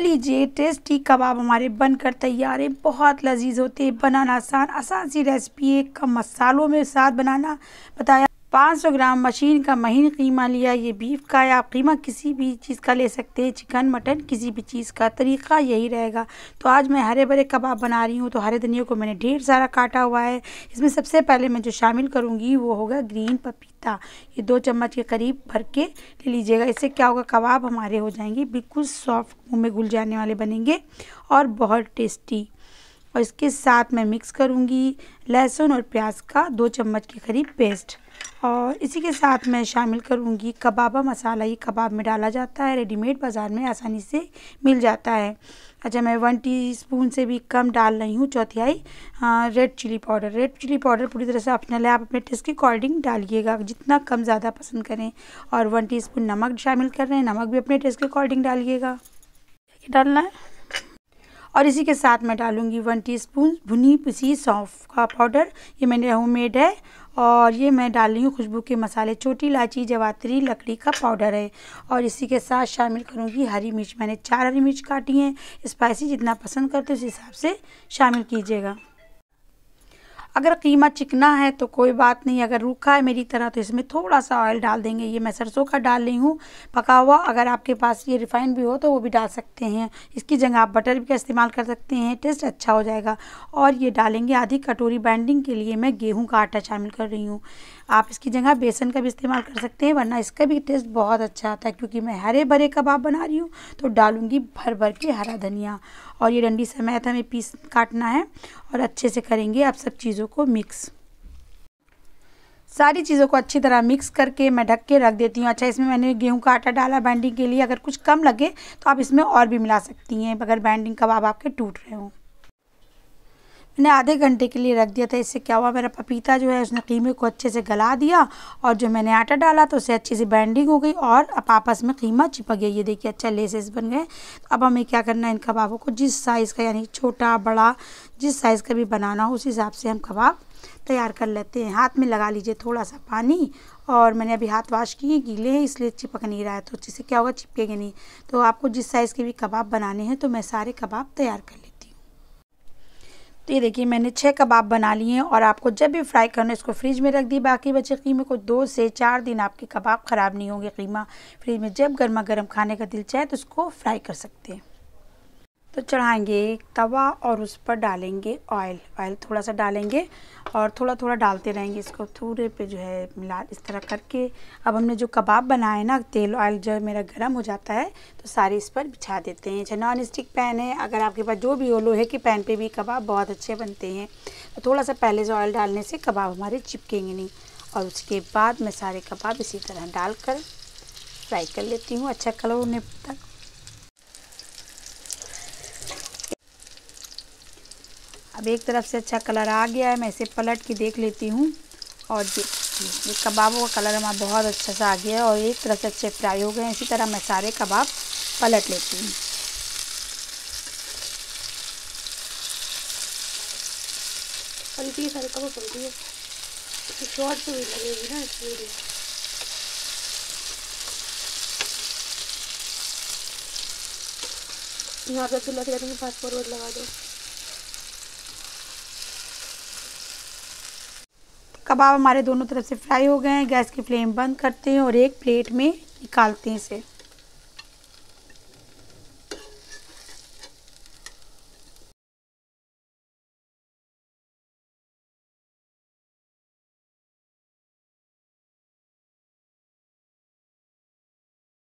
लीजिए टेस्टी कबाब हमारे बनकर तैयार है बहुत लजीज होते हैं बनाना आसान आसान सी रेसिपी है कम मसालों में साथ बनाना बताया 500 ग्राम मशीन का महीन कीमा लिया ये बीफ का या आप कीमा किसी भी चीज़ का ले सकते हैं चिकन मटन किसी भी चीज़ का तरीका यही रहेगा तो आज मैं हरे भरे कबाब बना रही हूँ तो हरे धनिया को मैंने ढेर सारा काटा हुआ है इसमें सबसे पहले मैं जो शामिल करूँगी वो होगा ग्रीन पपीता ये दो चम्मच के करीब भर के ले लीजिएगा इससे क्या होगा कबाब हमारे हो जाएंगे बिल्कुल सॉफ्ट मुँह में घुल जाने वाले बनेंगे और बहुत टेस्टी और इसके साथ मैं मिक्स करूँगी लहसुन और प्याज का दो चम्मच के करीब पेस्ट और इसी के साथ मैं शामिल करूँगी कबाबा मसाला ये कबाब में डाला जाता है रेडीमेड बाज़ार में आसानी से मिल जाता है अच्छा मैं वन टीस्पून से भी कम डाल रही हूँ चौथियाई red chilli powder red chilli powder पूरी तरह से ऑप्शनल है आप अपने टेस्ट के अकॉर्डिंग डालिएगा जितना कम ज़्यादा पसंद करें और वन टी नमक शामिल कर रहे हैं नमक भी अपने टेस्ट के अकॉर्डिंग डालिएगा डालना है और इसी के साथ मैं डालूँगी वन टीस्पून भुनी पिसी सौंफ का पाउडर ये मैंने होम मेड है और ये मैं डाल रही हूँ खुशबू के मसाले छोटी इलायची जवात्री लकड़ी का पाउडर है और इसी के साथ शामिल करूँगी हरी मिर्च मैंने चार हरी मिर्च काटी हैं स्पाइसी जितना पसंद करते उस हिसाब से शामिल कीजिएगा अगर कीमा चिकना है तो कोई बात नहीं अगर रूखा है मेरी तरह तो इसमें थोड़ा सा ऑयल डाल देंगे ये मैं सरसों का डाल रही हूँ पका हुआ अगर आपके पास ये रिफाइंड भी हो तो वो भी डाल सकते हैं इसकी जगह आप बटर भी का इस्तेमाल कर सकते हैं टेस्ट अच्छा हो जाएगा और ये डालेंगे आधी कटोरी बाइंडिंग के लिए मैं गेहूँ का आटा शामिल कर रही हूँ आप इसकी जगह बेसन का भी इस्तेमाल कर सकते हैं वरना इसका भी टेस्ट बहुत अच्छा आता है क्योंकि मैं हरे भरे कबाब बना रही हूँ तो डालूँगी भर भर के हरा धनिया और ये डंडी समेत हमें पीस काटना है और अच्छे से करेंगे आप सब चीज़ों को मिक्स सारी चीज़ों को अच्छी तरह मिक्स करके मैं ढक के रख देती हूँ अच्छा इसमें मैंने गेहूं का आटा डाला बैंडिंग के लिए अगर कुछ कम लगे तो आप इसमें और भी मिला सकती हैं अगर बैंडिंग कबाब आपके टूट रहे हों मैंने आधे घंटे के लिए रख दिया था इससे क्या हुआ मेरा पपीता जो है उसने कीमे को अच्छे से गला दिया और जो मैंने आटा डाला तो उससे अच्छी सी बैंडिंग हो गई और अब आपस में कीमा चिपक गया ये देखिए अच्छा लेसेस बन गए तो अब हमें क्या करना है इन कबाबों को जिस साइज़ का यानी छोटा बड़ा जिस साइज़ का भी बनाना हो उस हिसाब से हम कबाब तैयार कर लेते हैं हाथ में लगा लीजिए थोड़ा सा पानी और मैंने अभी हाथ वाश किए गीले हैं इसलिए चिपक नहीं रहा है तो जिससे क्या होगा चिपकेगा नहीं तो आपको जिस साइज़ के भी कबाब बनाने हैं तो मैं सारे कबाब तैयार कर तो ये देखिए मैंने छः कबाब बना लिए हैं और आपको जब भी फ्राई करना है इसको फ्रिज में रख दी बाकी बचे कीमे को दो से चार दिन आपके कबाब ख़राब नहीं होंगे कीमा फ्रिज में जब गर्मा गर्म खाने का दिल चाहे तो उसको फ्राई कर सकते हैं तो चढ़ाएंगे एक तवा और उस पर डालेंगे ऑयल ऑयल थोड़ा सा डालेंगे और थोड़ा थोड़ा डालते रहेंगे इसको थोड़े पे जो है मिला इस तरह करके अब हमने जो कबाब बनाए ना तेल ऑयल जो मेरा गर्म हो जाता है तो सारे इस पर बिछा देते हैं चाहे नॉन स्टिक पैन है अगर आपके पास जो भी हो लोहे के पैन पर भी कबाब बहुत अच्छे बनते हैं तो थोड़ा सा पहले से ऑयल डालने से कबाब हमारे चिपकेंगे नहीं और उसके बाद मैं सारे कबाब इसी तरह डाल कर फ्राई कर लेती हूँ अच्छा कलर होने तक अब एक तरफ से अच्छा कलर आ गया है मैं इसे पलट के देख लेती हूँ और ये कबाबों का कलर हमारा बहुत अच्छा सा आ गया है और एक तरफ से अच्छे फ्राई हो गए इसी तरह मैं सारे कबाब पलट लेती हूँ है तो यहाँ पे चूल्हा के पास फॉरवर्ड लगा दो कबाब हमारे दोनों तरफ से फ्राई हो गए हैं गैस की फ्लेम बंद करते हैं और एक प्लेट में निकालते हैं इसे